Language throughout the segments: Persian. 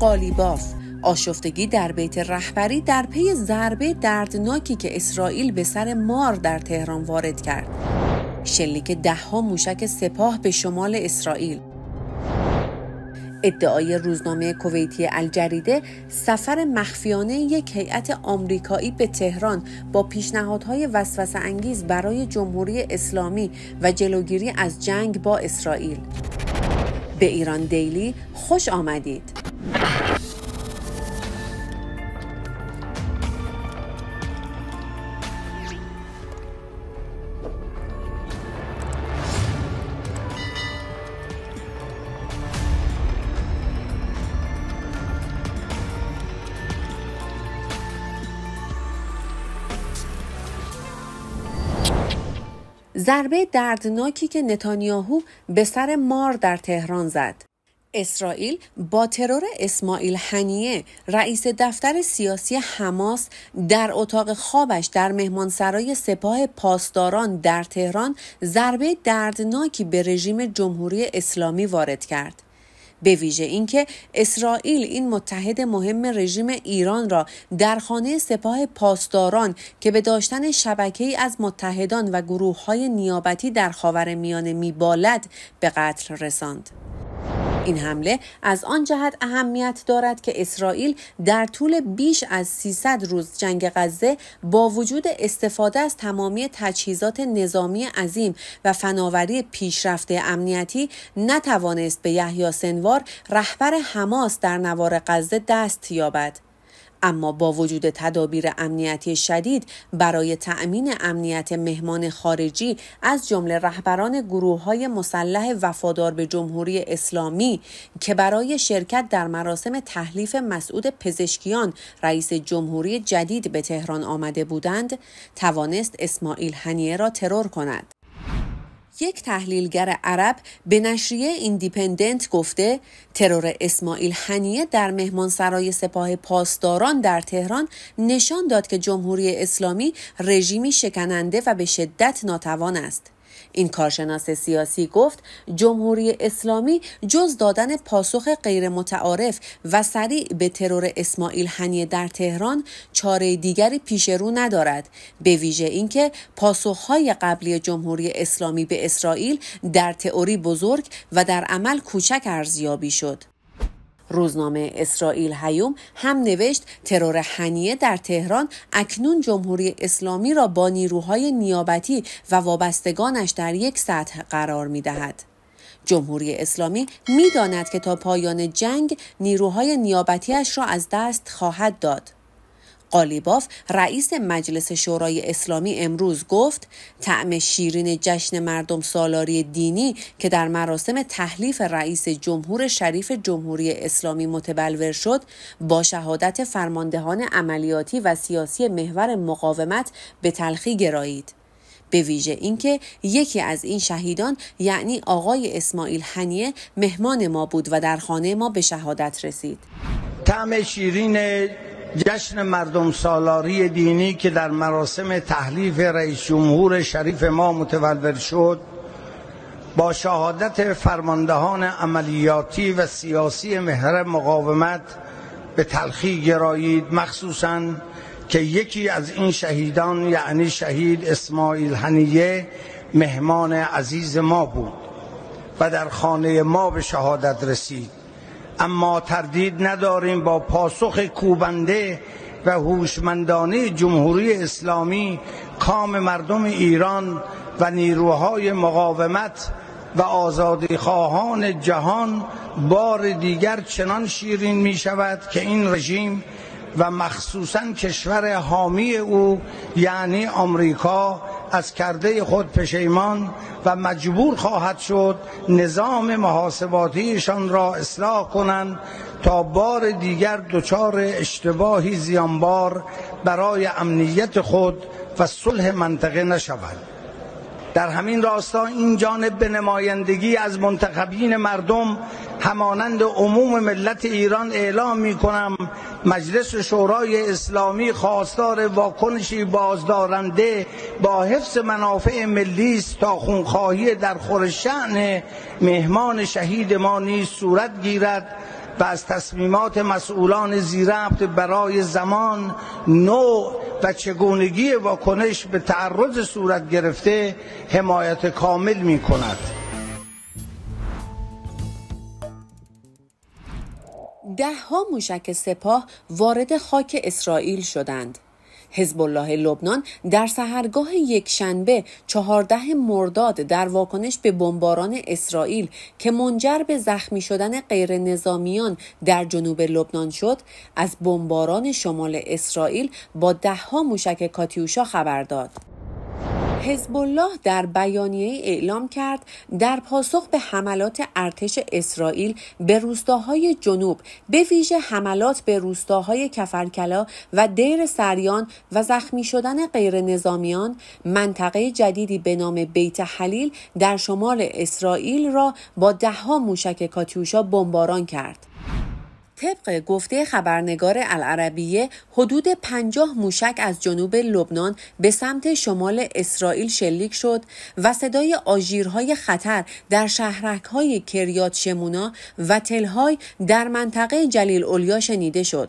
قالیباف آشفتگی در بیت رهبری در پی ضربه دردناکی که اسرائیل به سر مار در تهران وارد کرد شلیک ها موشک سپاه به شمال اسرائیل ادعای روزنامه کویتی الجریده سفر مخفیانه یک هیئت آمریکایی به تهران با پیشنهادهای وسوسه انگیز برای جمهوری اسلامی و جلوگیری از جنگ با اسرائیل به ایران دیلی خوش آمدید ضربه دردناکی که نتانیاهو به سر مار در تهران زد اسرائیل با ترور اسماعیل هنیه رئیس دفتر سیاسی حماس در اتاق خوابش در مهمانسرای سپاه پاسداران در تهران ضربه دردناکی به رژیم جمهوری اسلامی وارد کرد. به ویژه اینکه اسرائیل این متحد مهم رژیم ایران را در خانه سپاه پاسداران که به داشتن ای از متحدان و های نیابتی در خاورمیانه میبالد به قتل رساند. این حمله از آن جهت اهمیت دارد که اسرائیل در طول بیش از 300 روز جنگ غزه با وجود استفاده از تمامی تجهیزات نظامی عظیم و فناوری پیشرفته امنیتی نتوانست به یحیی سنوار رهبر حماس در نوار غزه دست یابد اما با وجود تدابیر امنیتی شدید برای تأمین امنیت مهمان خارجی از جمله رهبران گروه های مسلح وفادار به جمهوری اسلامی که برای شرکت در مراسم تحلیف مسعود پزشکیان رئیس جمهوری جدید به تهران آمده بودند توانست اسماعیل هنیه را ترور کند یک تحلیلگر عرب به نشریه ایندیپندنت گفته ترور اسماعیل هنیه در مهمانسرای سپاه پاسداران در تهران نشان داد که جمهوری اسلامی رژیمی شکننده و به شدت ناتوان است. این کارشناس سیاسی گفت جمهوری اسلامی جز دادن پاسخ غیر متعارف و سریع به ترور اسماعیل هنیه در تهران چاره دیگری پیش رو ندارد به ویژه اینکه پاسخهای قبلی جمهوری اسلامی به اسرائیل در تئوری بزرگ و در عمل کوچک ارزیابی شد روزنامه اسرائیل هیوم هم نوشت ترور حنیه در تهران اکنون جمهوری اسلامی را با نیروهای نیابتی و وابستگانش در یک سطح قرار می دهد. جمهوری اسلامی داند که تا پایان جنگ نیروهای نیابتیش را از دست خواهد داد. قالیباف رئیس مجلس شورای اسلامی امروز گفت طعم شیرین جشن مردم سالاری دینی که در مراسم تحلیف رئیس جمهور شریف جمهوری اسلامی متبلور شد با شهادت فرماندهان عملیاتی و سیاسی محور مقاومت به تلخی گرایید به ویژه اینکه یکی از این شهیدان یعنی آقای اسماعیل هنیه مهمان ما بود و در خانه ما به شهادت رسید طعم شیرین جشن مردم سالاری دینی که در مراسم تحلیف رئیس جمهور شریف ما متولد شد با شهادت فرماندهان عملیاتی و سیاسی مهر مقاومت به تلخی گرایید مخصوصا که یکی از این شهیدان یعنی شهید اسماعیل هنیه مهمان عزیز ما بود و در خانه ما به شهادت رسید اما تردید نداریم با پاسخ کوبنده و هوشمندانه جمهوری اسلامی کام مردم ایران و نیروهای مقاومت و آزادی خواهان جهان بار دیگر چنان شیرین می شود که این رژیم و مخصوصا کشور حامی او یعنی آمریکا از کرده خود پشیمان و مجبور خواهد شد نظام محاسباتیشان را اصلاح کنند تا بار دیگر دچار اشتباهی زیانبار برای امنیت خود و صلح منطقه نشوند در همین راستا این جانب به نمایندگی از منتخبین مردم همانند عموم ملت ایران اعلام می کنم مجلس شورای اسلامی خواستار واکنشی بازدارنده با حفظ منافع ملی است تا خونخواهی در خور شعن مهمان شهید ما نیز صورت گیرد و از تصمیمات مسئولان زیرفت برای زمان نوع و چگونگی واکنش به تعرض صورت گرفته حمایت کامل می کند ده ها موشک سپاه وارد خاک اسرائیل شدند حزب الله لبنان در سحرگاه شنبه 14 مرداد در واکنش به بمباران اسرائیل که منجر به زخمی شدن غیر نظامیان در جنوب لبنان شد از بمباران شمال اسرائیل با دهها موشک کاتیوشا خبر داد حزب الله در بیانیه اعلام کرد در پاسخ به حملات ارتش اسرائیل به روستاهای جنوب به ویژه حملات به روستاهای کفرکلا و دیر سریان و زخمی شدن غیر نظامیان منطقه جدیدی به نام بیت حلیل در شمال اسرائیل را با دهها موشک کاتیوشا بمباران کرد طبق گفته خبرنگار العربیه حدود 50 موشک از جنوب لبنان به سمت شمال اسرائیل شلیک شد و صدای آژیرهای خطر در های کریات شمونا و تلهای در منطقه جلیل اولیا شنیده شد.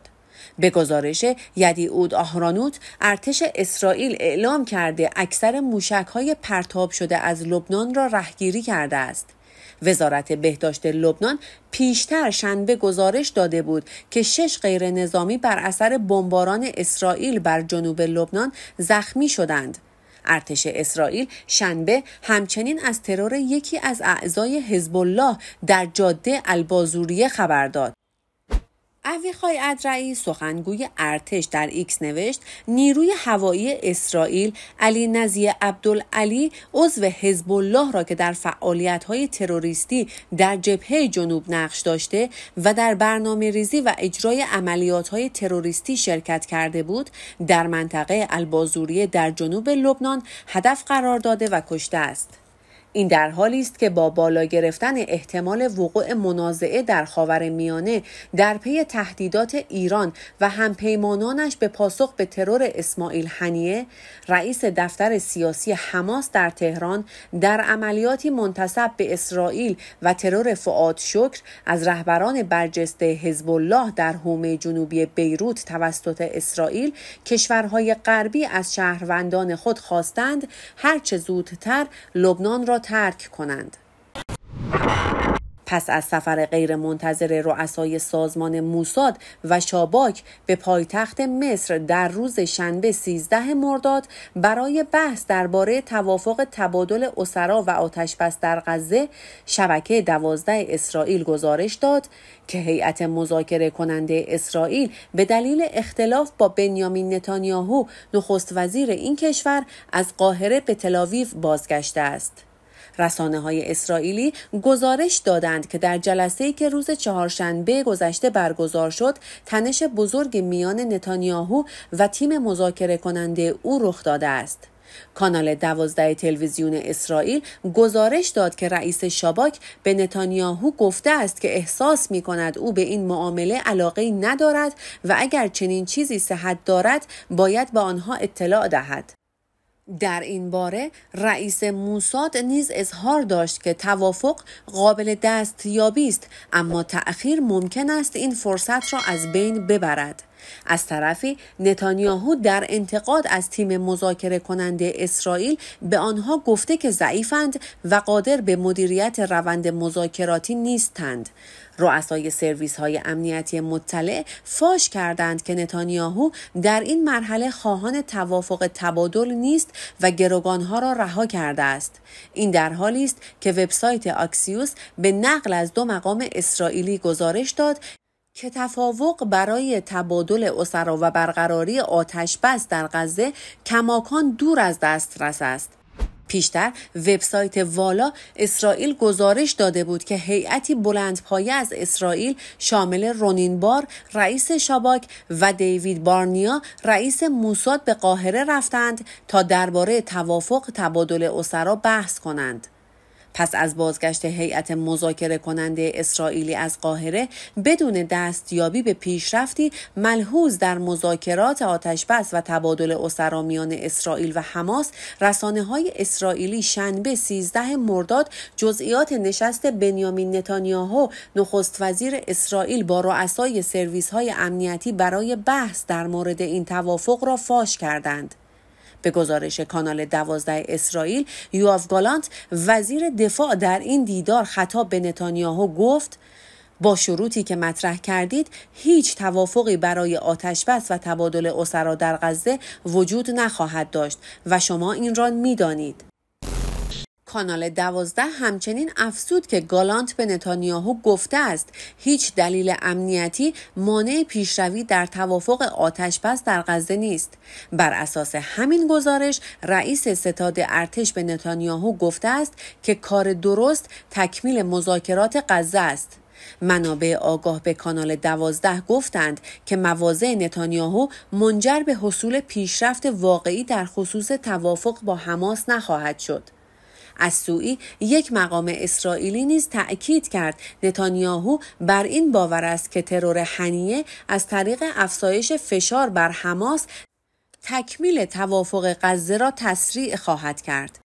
به گزارش یدیعود آهرانوت ارتش اسرائیل اعلام کرده اکثر های پرتاب شده از لبنان را رهگیری کرده است. وزارت بهداشت لبنان پیشتر شنبه گزارش داده بود که شش غیر نظامی بر اثر بمباران اسرائیل بر جنوب لبنان زخمی شدند. ارتش اسرائیل شنبه همچنین از ترور یکی از اعضای حزب الله در جاده البازوریه خبر داد. اویخای ادرعی سخنگوی ارتش در ایکس نوشت نیروی هوایی اسرائیل علی نزیه عبدالعلی عضو حزب الله را که در های تروریستی در جبهه جنوب نقش داشته و در برنامه ریزی و اجرای های تروریستی شرکت کرده بود در منطقه البازوریه در جنوب لبنان هدف قرار داده و کشته است. این در حالی است که با بالا گرفتن احتمال وقوع منازعه در خاور میانه در پی تهدیدات ایران و همپیمانانش به پاسخ به ترور اسماعیل هنیه رئیس دفتر سیاسی حماس در تهران در عملیاتی منتصب به اسرائیل و ترور فعاد شکر از رهبران برجسته حزب الله در حومه جنوبی بیروت توسط اسرائیل کشورهای غربی از شهروندان خود خواستند هرچه زودتر لبنان را ترک کنند. پس از سفر منتظر رؤسای سازمان موساد و شاباک به پایتخت مصر در روز شنبه 13 مرداد برای بحث درباره توافق تبادل اسرا و آتشبس در غزه شبکه 12 اسرائیل گزارش داد که هیئت مذاکره کننده اسرائیل به دلیل اختلاف با بنیامین نتانیاهو نخست وزیر این کشور از قاهره به تلاویف بازگشته است. رسانه های اسرائیلی گزارش دادند که در جلسه که روز چهارشنبه گذشته برگزار شد تنش بزرگ میان نتانیاهو و تیم مذاکره کننده او رخ داده است. کانال دوازده تلویزیون اسرائیل گزارش داد که رئیس شاباک به نتانیاهو گفته است که احساس می کند او به این معامله علاقه ندارد و اگر چنین چیزی صحت دارد باید به آنها اطلاع دهد. در این باره رئیس موساد نیز اظهار داشت که توافق قابل دستیابی است اما تأخیر ممکن است این فرصت را از بین ببرد از طرفی نتانیاهو در انتقاد از تیم مذاکره کننده اسرائیل به آنها گفته که ضعیفند و قادر به مدیریت روند مذاکراتی نیستند رؤسای سرویس های امنیتی مطلع فاش کردند که نتانیاهو در این مرحله خواهان توافق تبادل نیست و گروگانها را رها کرده است این در حالی است که وبسایت آکسیوس به نقل از دو مقام اسرائیلی گزارش داد که تفاوق برای تبادل اسرا و برقراری بس در غزه کماکان دور از دسترس است پیشتر وبسایت والا اسرائیل گزارش داده بود که هیئتی بلندپایه از اسرائیل شامل رونین بار رئیس شاباک و دیوید بارنیا رئیس موساد به قاهره رفتند تا درباره توافق تبادل اسرا بحث کنند پس از بازگشت هیئت مذاکره کننده اسرائیلی از قاهره بدون دستیابی به پیشرفتی ملحوظ در مذاکرات بس و تبادل اسرا میان اسرائیل و حماس رسانه های اسرائیلی شنبه 13 مرداد جزئیات نشست بنیامین نتانیاهو نخست وزیر اسرائیل با رؤسای سرویس های امنیتی برای بحث در مورد این توافق را فاش کردند. به گزارش کانال دوازده اسرائیل یواف گالانت وزیر دفاع در این دیدار خطاب به نتانیاهو گفت با شروطی که مطرح کردید هیچ توافقی برای آتش بس و تبادل اسرا در غزه وجود نخواهد داشت و شما این را میدانید کانال دوازده همچنین افسود که گالانت به نتانیاهو گفته است هیچ دلیل امنیتی مانع پیشروی در توافق بس در غزه نیست بر اساس همین گزارش رئیس ستاد ارتش به نتانیاهو گفته است که کار درست تکمیل مذاکرات غزه است منابع آگاه به کانال دوازده گفتند که مواضع نتانیاهو منجر به حصول پیشرفت واقعی در خصوص توافق با حماس نخواهد شد. از سوی یک مقام اسرائیلی نیز تأکید کرد نتانیاهو بر این باور است که ترور حنیه از طریق افزایش فشار بر حماس تکمیل توافق غزه را تسریع خواهد کرد.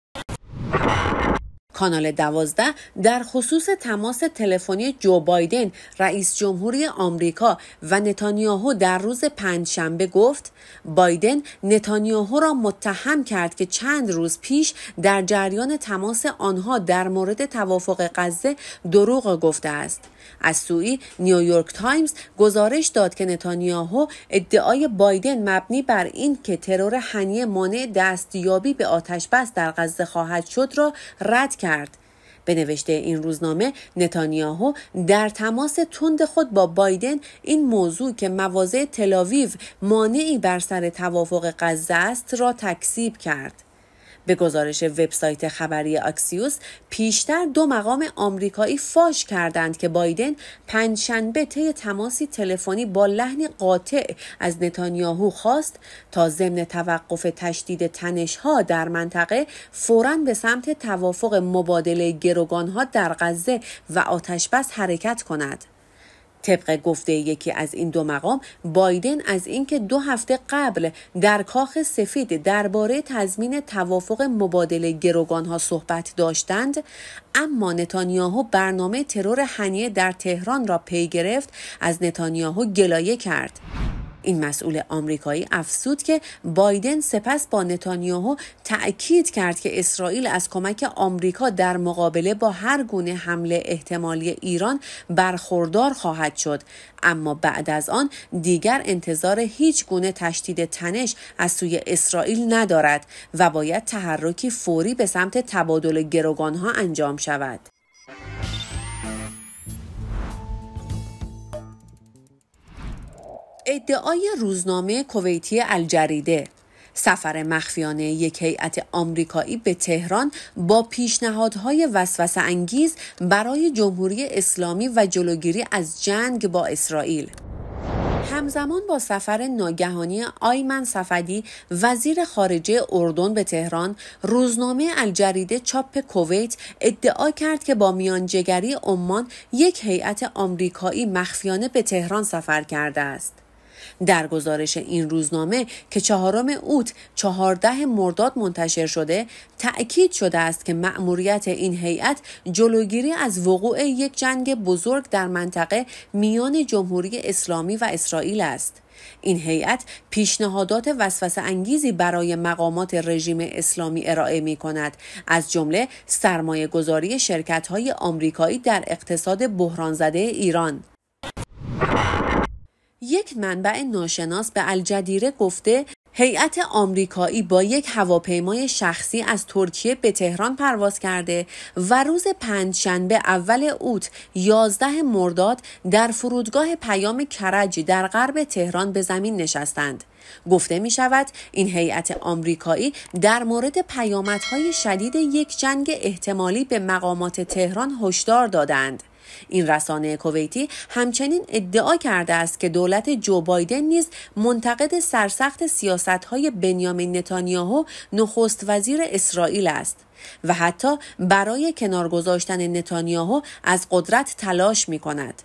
کانال دوازده در خصوص تماس تلفنی جو بایدن رئیس جمهوری آمریکا و نتانیاهو در روز پنجشنبه گفت بایدن نتانیاهو را متهم کرد که چند روز پیش در جریان تماس آنها در مورد توافق غزه دروغ گفته است از سوی نیویورک تایمز گزارش داد که نتانیاهو ادعای بایدن مبنی بر این که ترور هنیه مانع دستیابی به آتش در غزه خواهد شد را رد کرد به نوشته این روزنامه نتانیاهو در تماس تند خود با بایدن این موضوع که مواضع تلاویو مانعی بر سر توافق غزه است را تکذیب کرد به گزارش وبسایت خبری آکسیوس پیشتر دو مقام آمریکایی فاش کردند که بایدن پنجشنبه طی تماسی تلفنی با لحنی قاطع از نتانیاهو خواست تا ضمن توقف تشدید تنشها در منطقه فوراً به سمت توافق مبادله گروگانها در غزه و آتشبس حرکت کند. طبق گفته یکی از این دو مقام بایدن از اینکه دو هفته قبل در کاخ سفید درباره تضمین توافق مبادله گروگان ها صحبت داشتند اما نتانیاهو برنامه ترور هنیه در تهران را پی گرفت از نتانیاهو گلایه کرد این مسئول آمریکایی افسود که بایدن سپس با نتانیاهو تأکید کرد که اسرائیل از کمک آمریکا در مقابله با هر گونه حمله احتمالی ایران برخوردار خواهد شد اما بعد از آن دیگر انتظار هیچ گونه تشدید تنش از سوی اسرائیل ندارد و باید تحرکی فوری به سمت تبادل ها انجام شود ادعای روزنامه کویتی الجریده سفر مخفیانه یک هیئت آمریکایی به تهران با پیشنهادهای وسوسه انگیز برای جمهوری اسلامی و جلوگیری از جنگ با اسرائیل همزمان با سفر ناگهانی آیمن صفدی وزیر خارجه اردن به تهران روزنامه الجریده چاپ کویت ادعا کرد که با میانجگری عمان یک هیئت آمریکایی مخفیانه به تهران سفر کرده است در گزارش این روزنامه که چهارم اوت چهارده مرداد منتشر شده تأکید شده است که مأموریت این هیئت جلوگیری از وقوع یک جنگ بزرگ در منطقه میان جمهوری اسلامی و اسرائیل است. این هیئت پیشنهادات وسوسه انگیزی برای مقامات رژیم اسلامی ارائه می کند از جمله سرمایه گذاری شرکت های آمریکایی در اقتصاد بحران زده ایران یک منبع ناشناس به الجدیره گفته هیئت آمریکایی با یک هواپیمای شخصی از ترکیه به تهران پرواز کرده و روز پنجشنبه اول اوت 11 مرداد در فرودگاه پیام کرج در غرب تهران به زمین نشستند. گفته می شود این هیئت آمریکایی در مورد پیامدهای شدید یک جنگ احتمالی به مقامات تهران هشدار دادند. این رسانه کویتی همچنین ادعا کرده است که دولت جو بایدن نیز منتقد سرسخت سیاست های بنیامین نتانیاهو نخست وزیر اسرائیل است و حتی برای کنار گذاشتن نتانیاهو از قدرت تلاش می کند.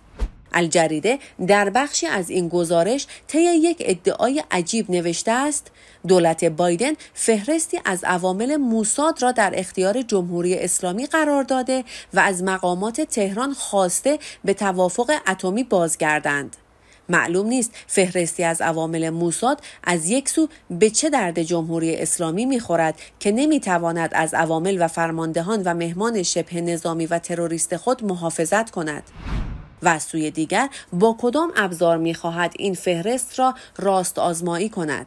الجریده در بخشی از این گزارش طی یک ادعای عجیب نوشته است دولت بایدن فهرستی از عوامل موساد را در اختیار جمهوری اسلامی قرار داده و از مقامات تهران خواسته به توافق اتمی بازگردند معلوم نیست فهرستی از عوامل موساد از یک سو به چه درد جمهوری اسلامی میخورد که نمیتواند از عوامل و فرماندهان و مهمان شبه نظامی و تروریست خود محافظت کند و سوی دیگر با کدام ابزار میخواهد این فهرست را راست آزمایی کند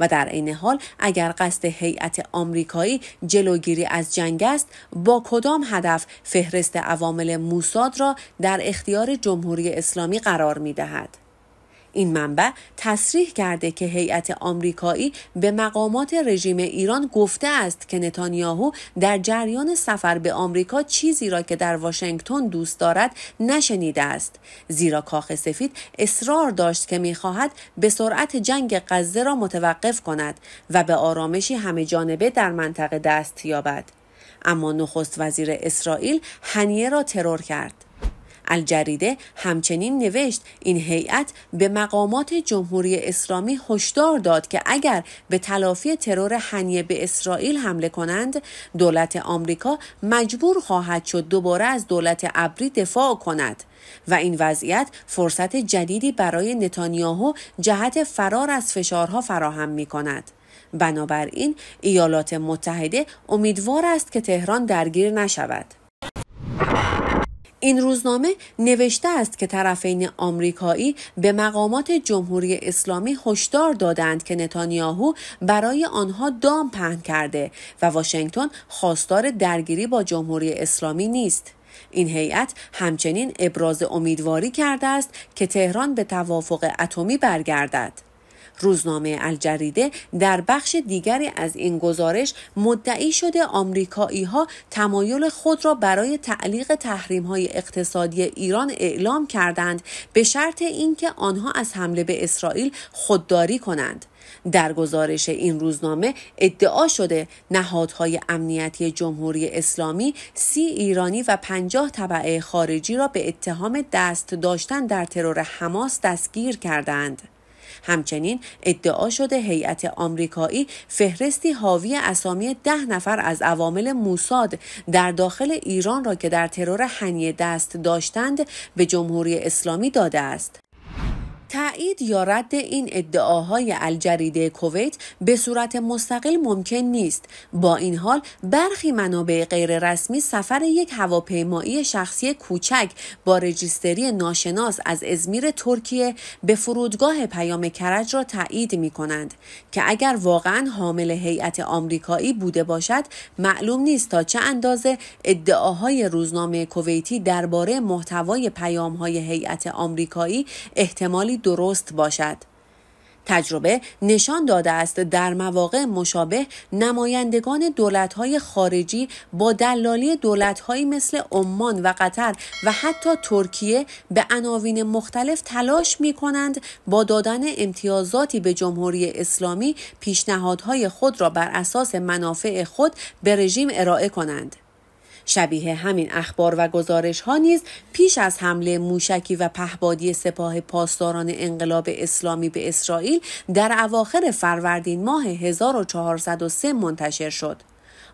و در عین حال اگر قصد هیئت آمریکایی جلوگیری از جنگ است با کدام هدف فهرست عوامل موساد را در اختیار جمهوری اسلامی قرار می دهد؟ این منبع تصریح کرده که هیئت آمریکایی به مقامات رژیم ایران گفته است که نتانیاهو در جریان سفر به آمریکا چیزی را که در واشنگتن دوست دارد نشنیده است زیرا کاخ سفید اصرار داشت که میخواهد به سرعت جنگ غزه را متوقف کند و به آرامشی همه جانبه در منطقه دست یابد اما نخست وزیر اسرائیل هنیه را ترور کرد الجریده همچنین نوشت این هیئت به مقامات جمهوری اسلامی هشدار داد که اگر به تلافی ترور هنیه به اسرائیل حمله کنند دولت آمریکا مجبور خواهد شد دوباره از دولت ابری دفاع کند و این وضعیت فرصت جدیدی برای نتانیاهو جهت فرار از فشارها فراهم می کند. بنابراین ایالات متحده امیدوار است که تهران درگیر نشود. این روزنامه نوشته است که طرفین آمریکایی به مقامات جمهوری اسلامی هشدار دادند که نتانیاهو برای آنها دام پهن کرده و واشنگتن خواستار درگیری با جمهوری اسلامی نیست. این هیئت همچنین ابراز امیدواری کرده است که تهران به توافق اتمی برگردد. روزنامه الجریده در بخش دیگری از این گزارش مدعی شده آمریکایی ها تمایل خود را برای تعلیق تحریم های اقتصادی ایران اعلام کردند به شرط اینکه آنها از حمله به اسرائیل خودداری کنند در گزارش این روزنامه ادعا شده نهادهای امنیتی جمهوری اسلامی سی ایرانی و پنجاه طبعه خارجی را به اتهام دست داشتن در ترور حماس دستگیر کردند. همچنین ادعا شده هیئت آمریکایی فهرستی حاوی اسامی ده نفر از عوامل موساد در داخل ایران را که در ترور هنیه دست داشتند به جمهوری اسلامی داده است تایید یا رد این ادعاهای الجریده کویت به صورت مستقل ممکن نیست با این حال برخی منابع غیررسمی سفر یک هواپیمایی شخصی کوچک با رجیستری ناشناس از ازمیر ترکیه به فرودگاه پیام کرج را تایید می کنند که اگر واقعا حامل هیئت آمریکایی بوده باشد معلوم نیست تا چه اندازه ادعاهای روزنامه کویتی درباره محتوای پیامهای هیئت آمریکایی احتمالی درست باشد تجربه نشان داده است در مواقع مشابه نمایندگان دولتهای خارجی با دلالی دولتهایی مثل عمان و قطر و حتی ترکیه به عناوین مختلف تلاش کنند با دادن امتیازاتی به جمهوری اسلامی پیشنهادهای خود را بر اساس منافع خود به رژیم ارائه کنند. شبیه همین اخبار و گزارش ها نیز پیش از حمله موشکی و پهبادی سپاه پاسداران انقلاب اسلامی به اسرائیل در اواخر فروردین ماه 1403 منتشر شد.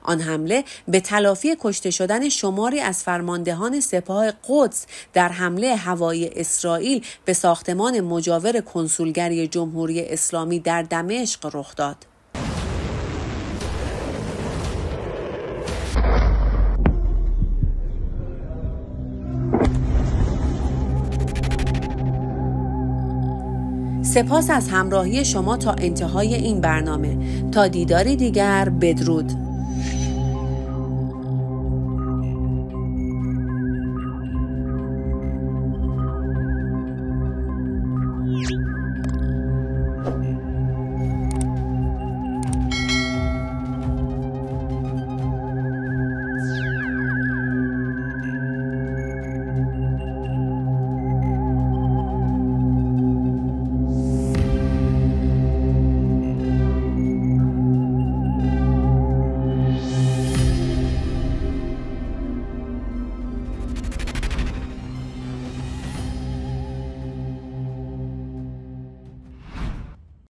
آن حمله به تلافی کشته شدن شماری از فرماندهان سپاه قدس در حمله هوایی اسرائیل به ساختمان مجاور کنسولگری جمهوری اسلامی در دمشق رخ داد. سپاس از همراهی شما تا انتهای این برنامه تا دیداری دیگر بدرود